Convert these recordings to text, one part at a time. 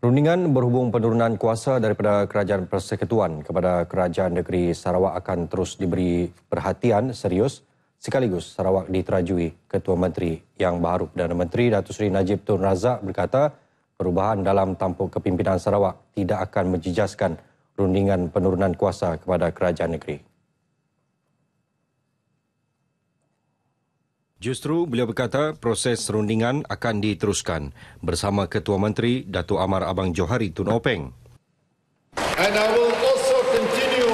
Rundingan berhubung penurunan kuasa daripada Kerajaan Persekutuan kepada Kerajaan Negeri Sarawak akan terus diberi perhatian serius sekaligus Sarawak diterajui Ketua Menteri yang baru. Perdana Menteri Datuk Seri Najib Tun Razak berkata perubahan dalam tampuk kepimpinan Sarawak tidak akan menjejaskan rundingan penurunan kuasa kepada Kerajaan Negeri. Justru beliau berkata proses rundingan akan diteruskan bersama Ketua Menteri Datuk Amar Abang Johari Tun Openg. And I will also continue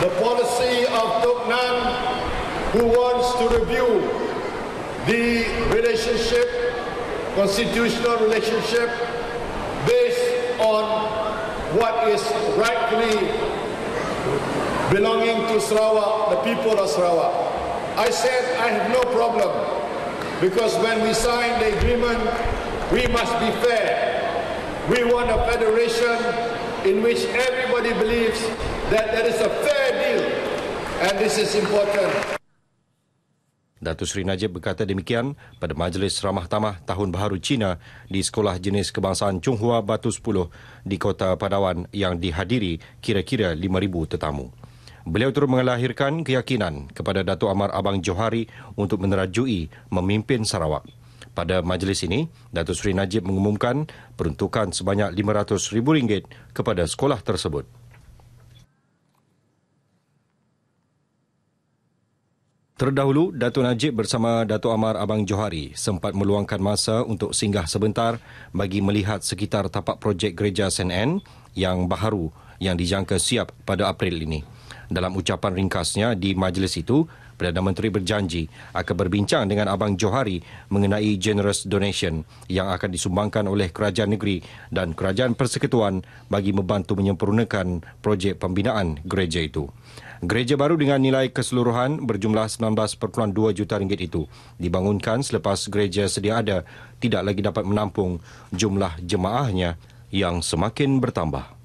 the policy of Tok Nan who wants to review the relationship, constitutional relationship based on what is rightly belonging to Sarawak, the people of Sarawak. I said I have no problem because when we sign the agreement, we must be fair. We want a federation in which everybody believes that there is a fair deal and this is important. Datuk Sri Najib berkata demikian pada majlis ramah tamah tahun baharu Cina di Sekolah Jenis Kebangsaan Chung Hua Batu 10 di Kota Padawan yang dihadiri kira-kira 5000 tetamu. Beliau turut mengelahirkan keyakinan kepada Datuk Amar Abang Johari untuk menerajui memimpin Sarawak. Pada majlis ini, Datuk Seri Najib mengumumkan peruntukan sebanyak RM500,000 kepada sekolah tersebut. Terdahulu, Datuk Najib bersama Datuk Amar Abang Johari sempat meluangkan masa untuk singgah sebentar bagi melihat sekitar tapak projek gereja St. Anne yang baharu yang dijangka siap pada April ini dalam ucapan ringkasnya di majlis itu, Perdana Menteri berjanji akan berbincang dengan Abang Johari mengenai generous donation yang akan disumbangkan oleh Kerajaan Negeri dan Kerajaan Persekutuan bagi membantu menyempurnakan projek pembinaan gereja itu. Gereja baru dengan nilai keseluruhan berjumlah 19.2 juta ringgit itu dibangunkan selepas gereja sedia ada tidak lagi dapat menampung jumlah jemaahnya yang semakin bertambah.